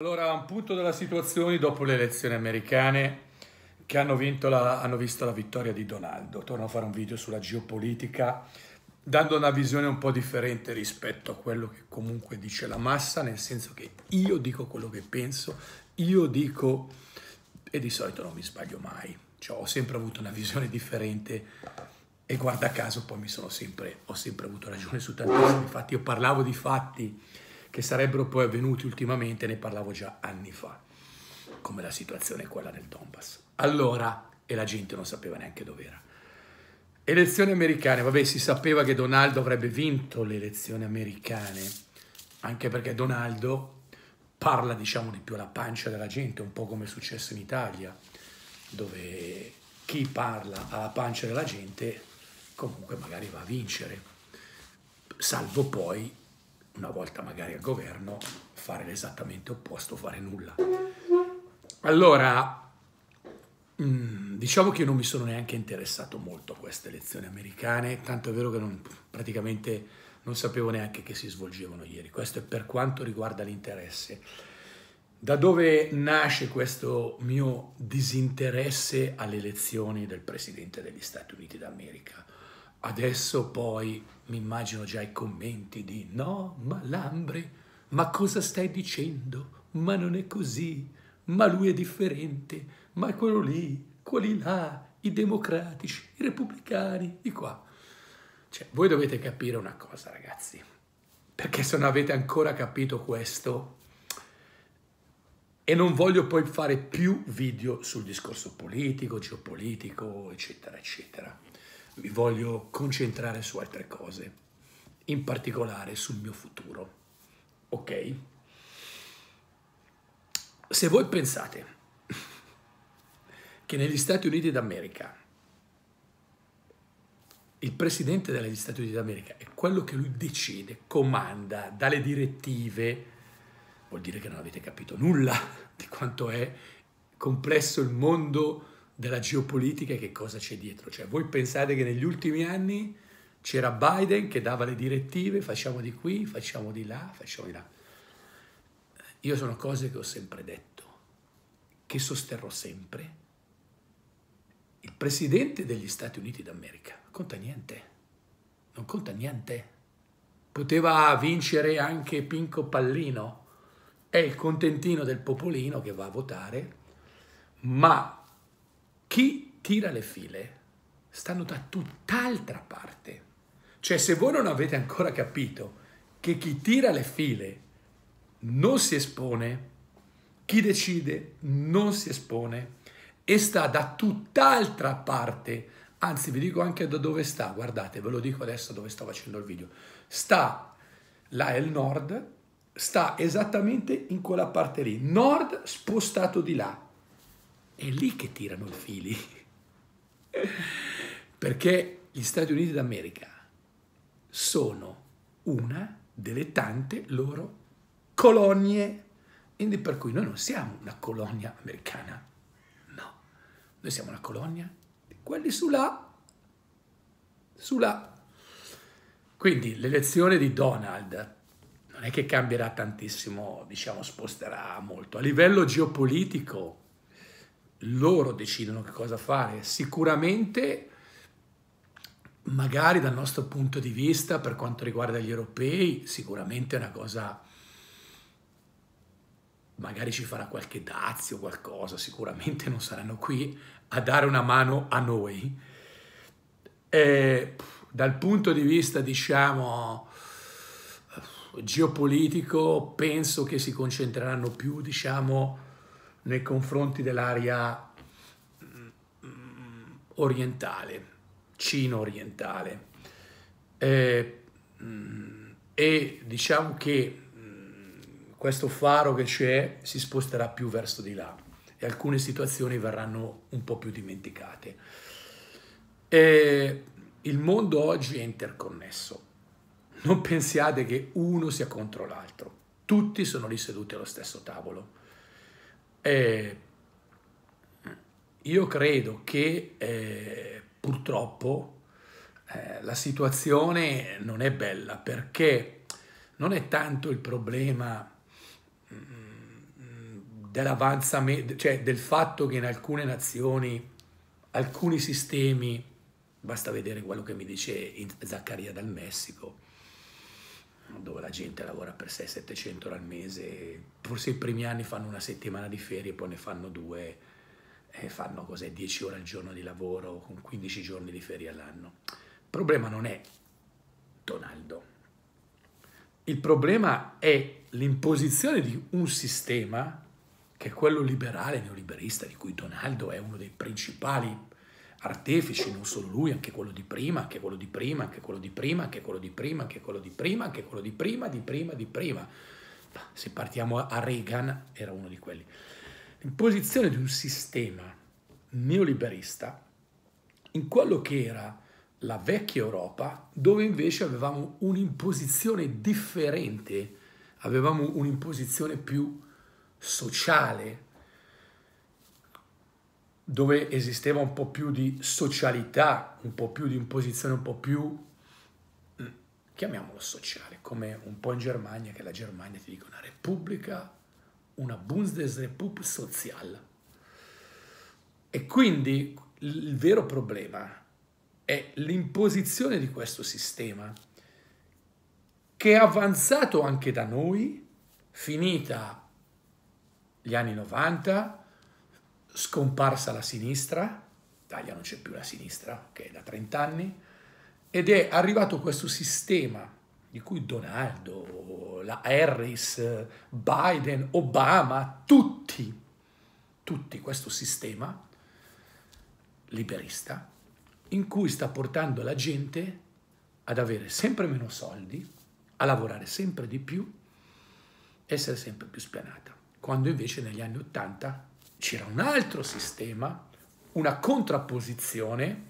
Allora, un punto della situazione dopo le elezioni americane che hanno, la, hanno, visto la vittoria di Donaldo. Torno a fare un video sulla geopolitica, dando una visione un po' differente rispetto a quello che comunque dice la massa, nel senso che io dico quello che penso, io dico e di solito non mi sbaglio mai. Cioè, ho sempre avuto una visione differente e guarda caso poi mi sono sempre, ho sempre avuto ragione su tantissimi fatti. Io parlavo di fatti che sarebbero poi avvenuti ultimamente, ne parlavo già anni fa, come la situazione è quella del Donbass. Allora, e la gente non sapeva neanche dove era. Elezioni americane, vabbè, si sapeva che Donaldo avrebbe vinto le elezioni americane, anche perché Donaldo parla, diciamo, di più alla pancia della gente, un po' come è successo in Italia, dove chi parla alla pancia della gente comunque magari va a vincere, salvo poi una volta magari al governo, fare l'esattamente opposto, fare nulla. Allora, mm, diciamo che io non mi sono neanche interessato molto a queste elezioni americane, tanto è vero che non, praticamente non sapevo neanche che si svolgevano ieri. Questo è per quanto riguarda l'interesse. Da dove nasce questo mio disinteresse alle elezioni del Presidente degli Stati Uniti d'America? Adesso poi mi immagino già i commenti di no, ma Lambre, ma cosa stai dicendo? Ma non è così, ma lui è differente, ma è quello lì, quelli là, i democratici, i repubblicani, di qua. Cioè, voi dovete capire una cosa, ragazzi, perché se non avete ancora capito questo, e non voglio poi fare più video sul discorso politico, geopolitico, eccetera, eccetera mi voglio concentrare su altre cose, in particolare sul mio futuro. Ok? Se voi pensate che negli Stati Uniti d'America il presidente degli Stati Uniti d'America è quello che lui decide, comanda, dà le direttive, vuol dire che non avete capito nulla di quanto è complesso il mondo della geopolitica e che cosa c'è dietro. Cioè, voi pensate che negli ultimi anni c'era Biden che dava le direttive, facciamo di qui, facciamo di là, facciamo di là. Io sono cose che ho sempre detto, che sosterrò sempre. Il presidente degli Stati Uniti d'America conta niente, non conta niente. Poteva vincere anche Pinco Pallino, è il contentino del popolino che va a votare, ma chi tira le file stanno da tutt'altra parte. Cioè se voi non avete ancora capito che chi tira le file non si espone, chi decide non si espone e sta da tutt'altra parte, anzi vi dico anche da dove sta, guardate, ve lo dico adesso dove sto facendo il video, sta là è il nord, sta esattamente in quella parte lì, nord spostato di là, è lì che tirano i fili. Perché gli Stati Uniti d'America sono una delle tante loro colonie, quindi per cui noi non siamo una colonia americana, no, noi siamo una colonia di quelli su sulla, sulla. Quindi l'elezione di Donald non è che cambierà tantissimo, diciamo sposterà molto. A livello geopolitico loro decidono che cosa fare. Sicuramente, magari dal nostro punto di vista, per quanto riguarda gli europei, sicuramente è una cosa... Magari ci farà qualche dazio, qualcosa, sicuramente non saranno qui a dare una mano a noi. E, dal punto di vista, diciamo, geopolitico, penso che si concentreranno più, diciamo, nei confronti dell'area mm, orientale, Cina orientale. Eh, e diciamo che mm, questo faro che c'è si sposterà più verso di là e alcune situazioni verranno un po' più dimenticate. Eh, il mondo oggi è interconnesso. Non pensiate che uno sia contro l'altro. Tutti sono lì seduti allo stesso tavolo eh, io credo che eh, purtroppo eh, la situazione non è bella perché non è tanto il problema mm, dell'avanzamento, cioè del fatto che in alcune nazioni alcuni sistemi, basta vedere quello che mi dice Zaccaria dal Messico, dove la gente lavora per 6-700 ore al mese, forse i primi anni fanno una settimana di ferie, poi ne fanno due, e fanno cos'è, 10 ore al giorno di lavoro con 15 giorni di ferie all'anno. Il problema non è Donaldo, il problema è l'imposizione di un sistema che è quello liberale neoliberista, di cui Donaldo è uno dei principali artefici, non solo lui, anche quello di prima, anche quello di prima, anche quello di prima, anche quello di prima, anche quello di prima, anche quello di prima, di prima, di prima. Se partiamo a Reagan, era uno di quelli. L'imposizione di un sistema neoliberista in quello che era la vecchia Europa, dove invece avevamo un'imposizione differente, avevamo un'imposizione più sociale, dove esisteva un po' più di socialità, un po' più di imposizione, un po' più, mm, chiamiamolo sociale, come un po' in Germania, che la Germania ti dica una repubblica, una Bundesrepublik Social. E quindi il vero problema è l'imposizione di questo sistema, che è avanzato anche da noi, finita gli anni 90, scomparsa la sinistra, Italia non c'è più la sinistra, che è da 30 anni, ed è arrivato questo sistema di cui Donaldo, la Harris, Biden, Obama, tutti, tutti questo sistema liberista, in cui sta portando la gente ad avere sempre meno soldi, a lavorare sempre di più, essere sempre più spianata, quando invece negli anni Ottanta c'era un altro sistema, una contrapposizione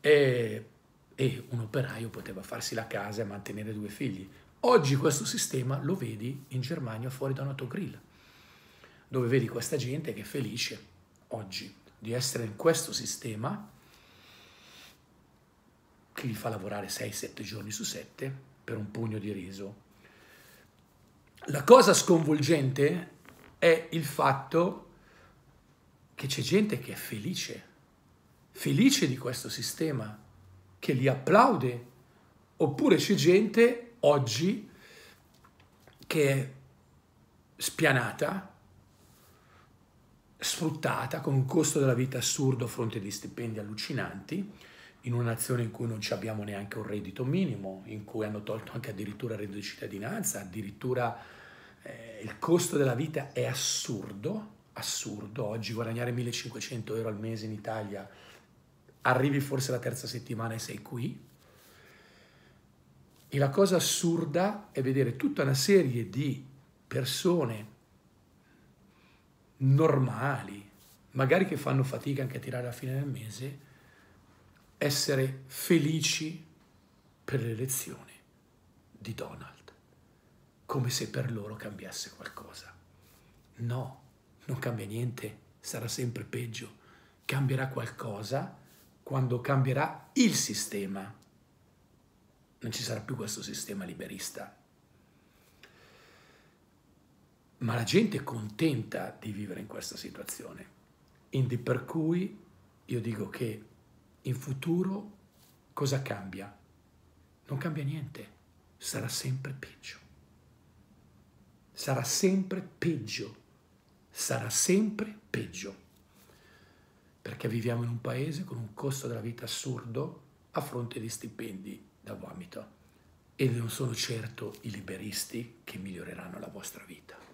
e, e un operaio poteva farsi la casa e mantenere due figli. Oggi questo sistema lo vedi in Germania fuori da un autogrill, dove vedi questa gente che è felice oggi di essere in questo sistema che gli fa lavorare 6-7 giorni su 7 per un pugno di riso. La cosa sconvolgente è il fatto che c'è gente che è felice, felice di questo sistema, che li applaude, oppure c'è gente oggi che è spianata, sfruttata con un costo della vita assurdo a fronte di stipendi allucinanti, in una nazione in cui non abbiamo neanche un reddito minimo, in cui hanno tolto anche addirittura il reddito di cittadinanza, addirittura eh, il costo della vita è assurdo, assurdo oggi guadagnare 1500 euro al mese in Italia. Arrivi forse la terza settimana e sei qui. E la cosa assurda è vedere tutta una serie di persone normali, magari che fanno fatica anche a tirare la fine del mese, essere felici per l'elezione di Donald, come se per loro cambiasse qualcosa. No non cambia niente, sarà sempre peggio. Cambierà qualcosa quando cambierà il sistema. Non ci sarà più questo sistema liberista. Ma la gente è contenta di vivere in questa situazione. Quindi per cui io dico che in futuro cosa cambia? Non cambia niente, sarà sempre peggio. Sarà sempre peggio sarà sempre peggio. Perché viviamo in un paese con un costo della vita assurdo a fronte di stipendi da vomito. E non sono certo i liberisti che miglioreranno la vostra vita.